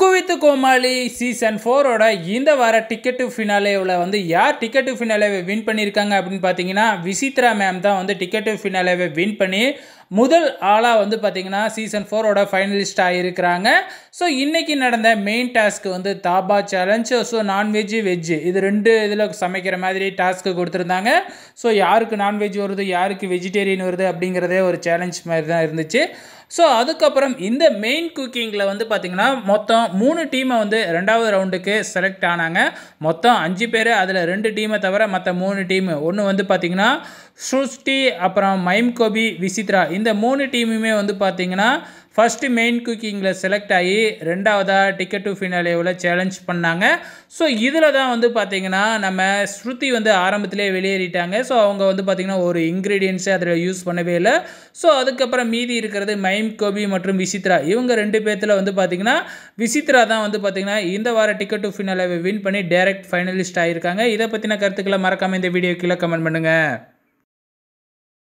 குக்குவித்து கோமாளி season ஃபோரோட இந்த வார டிக்கெட்டு ஃபினாலேவில் வந்து யார் டிக்கெட்டு ஃபினாலேவை வின் பண்ணியிருக்காங்க அப்படின்னு பார்த்தீங்கன்னா விசித்ரா மேம் தான் வந்து டிக்கெட்டு ஃபினாலேவை வின் பண்ணி முதல் ஆளாக வந்து பார்த்திங்கன்னா சீசன் ஃபோரோட ஃபைனலிஸ்டாக இருக்கிறாங்க ஸோ இன்றைக்கி நடந்த மெயின் டாஸ்க் வந்து dhaba challenge so non veg veg இது ரெண்டு இதில் சமைக்கிற மாதிரி டாஸ்க்கு கொடுத்துருந்தாங்க ஸோ யாருக்கு நான்வெஜ் வருது யாருக்கு வெஜிடேரியன் வருது அப்படிங்கிறதே ஒரு சேலஞ்ச் மாதிரி தான் இருந்துச்சு ஸோ அதுக்கப்புறம் இந்த மெயின் குக்கிங்கில் வந்து பார்த்திங்கன்னா மொத்தம் மூணு டீமை வந்து ரெண்டாவது ரவுண்டுக்கு செலக்ட் ஆனாங்க மொத்தம் அஞ்சு பேர் அதில் ரெண்டு டீமை தவிர மற்ற மூணு டீமு ஒன்று வந்து பார்த்திங்கன்னா ஸ்ருஷ்டி அப்புறம் மைம் கோபி விசித்ரா இந்த மூணு டீமுமே வந்து பார்த்திங்கன்னா ஃபஸ்ட்டு மெயின் குக்கிங்கில் செலக்ட் ஆகி ரெண்டாவதாக டிக்கெட் டு ஃபினாலேவில் சேலஞ்ச் பண்ணாங்க ஸோ இதில் தான் வந்து பார்த்திங்கன்னா நம்ம ஸ்ருதி வந்து ஆரம்பத்திலே வெளியேறிட்டாங்க ஸோ அவங்க வந்து பார்த்திங்கன்னா ஒரு இன்க்ரீடியன்ஸே அதில் யூஸ் பண்ணவே இல்லை ஸோ அதுக்கப்புறம் மீதி இருக்கிறது மைம் கோபி மற்றும் விசித்ரா இவங்க ரெண்டு பேர்த்தில் வந்து பார்த்திங்கன்னா விசித்ரா தான் வந்து பார்த்திங்கன்னா இந்த வார டிக்கெட் டு ஃபினாலேவை வின் பண்ணி டேரெக்ட் ஃபைனலிஸ்ட் ஆகியிருக்காங்க இதை பற்றின கருத்துக்களை மறக்காமல் இந்த வீடியோ கீழே கமெண்ட் பண்ணுங்கள்